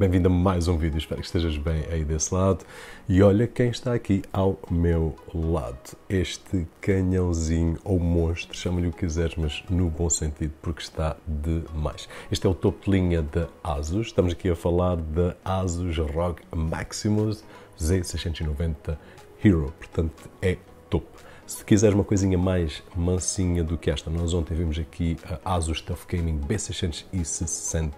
Bem-vindo a mais um vídeo, espero que estejas bem aí desse lado. E olha quem está aqui ao meu lado. Este canhãozinho ou monstro, chama-lhe o que quiseres, mas no bom sentido, porque está demais. Este é o topo de linha da Asus, estamos aqui a falar da Asus ROG Maximus Z690 Hero, portanto é topo. Se quiseres uma coisinha mais mansinha do que esta, nós ontem vimos aqui a Asus Tough Gaming B660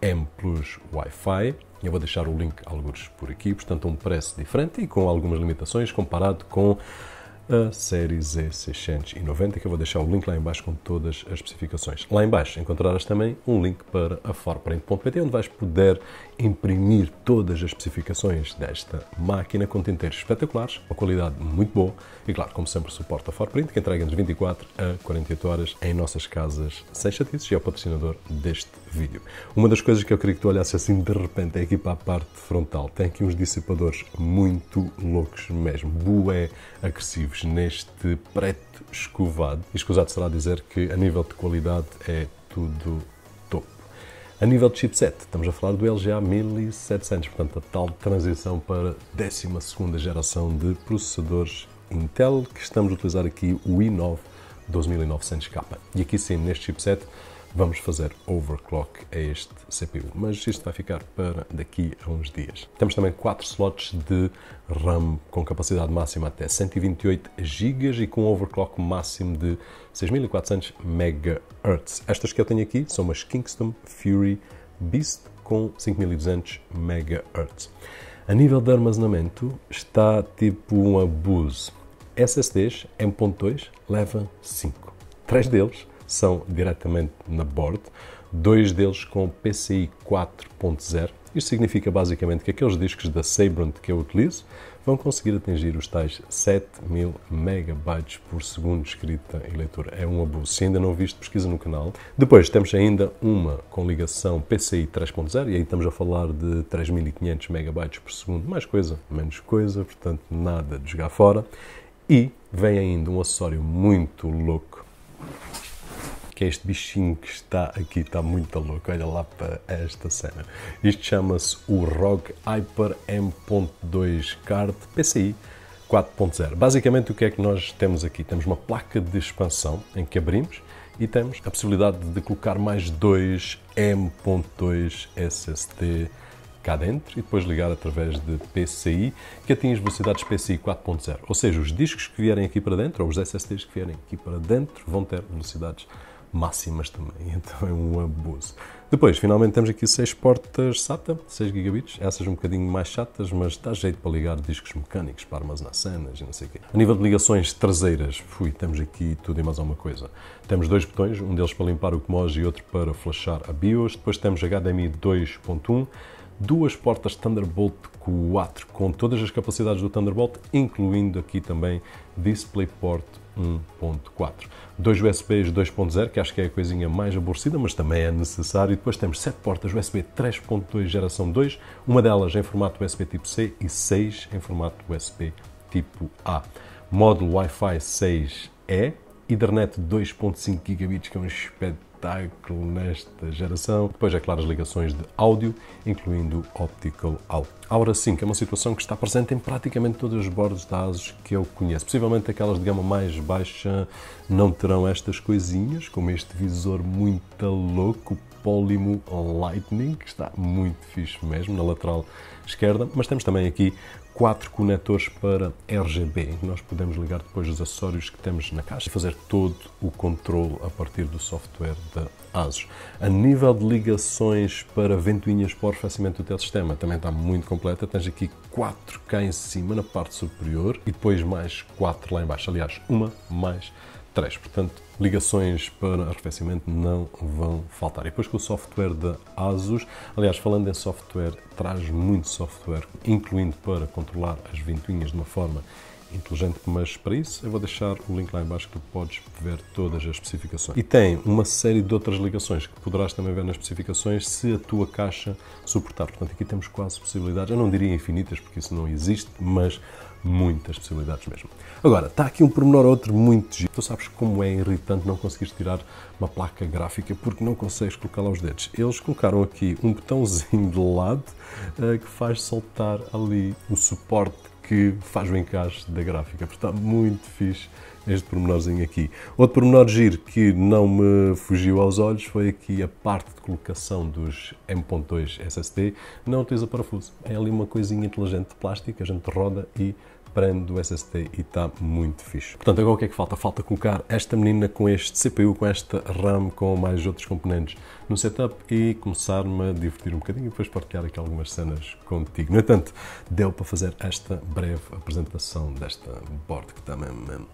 M Plus Wi-Fi. Eu vou deixar o link alguns por aqui, portanto um preço diferente e com algumas limitações comparado com a série Z690, que eu vou deixar o link lá embaixo com todas as especificações. Lá embaixo encontrarás também um link para a farprint.pt, onde vais poder imprimir todas as especificações desta máquina com tinteiros espetaculares, uma qualidade muito boa e, claro, como sempre, suporta a farprint, que entrega nos 24 a 48 horas em nossas casas sem chatices e é o patrocinador deste vídeo. Uma das coisas que eu queria que tu olhasse assim de repente é aqui para a parte frontal. Tem aqui uns dissipadores muito loucos mesmo, bué agressivos neste preto escovado. E escusado será dizer que a nível de qualidade é tudo topo A nível de chipset, estamos a falar do LGA 1700, portanto a tal transição para 12ª geração de processadores Intel, que estamos a utilizar aqui o i9 12900K. E aqui sim, neste chipset, vamos fazer overclock a este CPU, mas isto vai ficar para daqui a uns dias. Temos também quatro slots de RAM com capacidade máxima até 128 GB e com overclock máximo de 6400 MHz. Estas que eu tenho aqui são umas Kingston Fury Beast com 5200 MHz. A nível de armazenamento está tipo um abuso. SSDs M.2 leva 5. Três deles são diretamente na board, dois deles com PCI 4.0. Isto significa basicamente que aqueles discos da Sabrent que eu utilizo vão conseguir atingir os tais 7000 megabytes por segundo de escrita e leitura. É um abuso. Se ainda não viste, pesquisa no canal. Depois temos ainda uma com ligação PCI 3.0 e aí estamos a falar de 3500 megabytes por segundo. Mais coisa, menos coisa, portanto nada de jogar fora. E vem ainda um acessório muito louco que é este bichinho que está aqui, está muito louco. Olha lá para esta cena. Isto chama-se o ROG Hyper M.2 Card PCI 4.0. Basicamente, o que é que nós temos aqui? Temos uma placa de expansão em que abrimos e temos a possibilidade de colocar mais dois M.2 SSD cá dentro e depois ligar através de PCI que atinge velocidades PCI 4.0. Ou seja, os discos que vierem aqui para dentro, ou os SSDs que vierem aqui para dentro, vão ter velocidades máximas também, então é um abuso. Depois, finalmente temos aqui seis portas SATA, 6 gigabits, essas um bocadinho mais chatas, mas dá jeito para ligar discos mecânicos, para armazenar cenas e não sei o quê. A nível de ligações traseiras, fui, temos aqui tudo e mais alguma coisa. Temos dois botões, um deles para limpar o CMOS e outro para flashar a BIOS, depois temos HDMI 2.1, duas portas Thunderbolt 4 com todas as capacidades do Thunderbolt, incluindo aqui também DisplayPort 1.4. Dois USBs 2.0, que acho que é a coisinha mais aborrecida, mas também é necessário. E depois temos sete portas USB 3.2 geração 2, uma delas em formato USB tipo C e seis em formato USB tipo A. Módulo Wi-Fi 6E, Ethernet 2.5 gigabits, que é um espetáculo espetáculo nesta geração. Depois, é claro, as ligações de áudio, incluindo Optical Out. Aura 5 é uma situação que está presente em praticamente todos os bordos de ASUS que eu conheço. Possivelmente aquelas de gama mais baixa não terão estas coisinhas, como este visor muito louco, Polimo Lightning, que está muito fixe mesmo na lateral esquerda, mas temos também aqui quatro conectores para RGB, nós podemos ligar depois os acessórios que temos na caixa e fazer todo o controle a partir do software da ASUS. A nível de ligações para ventoinhas para o arrefecimento do teu sistema também está muito completa, tens aqui quatro cá em cima na parte superior e depois mais quatro lá em baixo, aliás, uma mais 3. Portanto, ligações para arrefecimento não vão faltar. E depois com o software da ASUS, aliás, falando em software, traz muito software, incluindo para controlar as ventoinhas de uma forma inteligente, mas para isso eu vou deixar o link lá embaixo que podes ver todas as especificações. E tem uma série de outras ligações que poderás também ver nas especificações se a tua caixa suportar. Portanto, aqui temos quase possibilidades, eu não diria infinitas porque isso não existe, mas muitas possibilidades mesmo. Agora, está aqui um pormenor outro muito giro. Tu sabes como é irritante não conseguires tirar uma placa gráfica porque não consegues colocar lá os dedos. Eles colocaram aqui um botãozinho de lado uh, que faz soltar ali o suporte que faz o encaixe da gráfica. porque está muito fixe este pormenorzinho aqui. Outro pormenor giro que não me fugiu aos olhos foi aqui a parte de colocação dos M.2 SSD. Não utiliza parafuso, é ali uma coisinha inteligente de plástico, a gente roda e prende o SSD e está muito fixe. Portanto, agora o que é que falta? Falta colocar esta menina com este CPU, com esta RAM, com mais outros componentes no setup e começar-me a divertir um bocadinho e depois partilhar aqui algumas cenas contigo. No entanto, deu para fazer esta breve apresentação desta board que está mesmo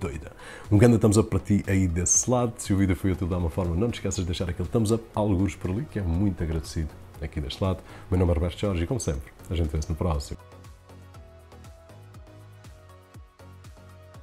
doida. Um grande thumbs up para ti aí desse lado. Se o vídeo foi útil de alguma forma, não te esqueças de deixar aquele thumbs up, alguns por ali, que é muito agradecido aqui deste lado. O meu nome é Roberto Jorge e, como sempre, a gente vê-se no próximo.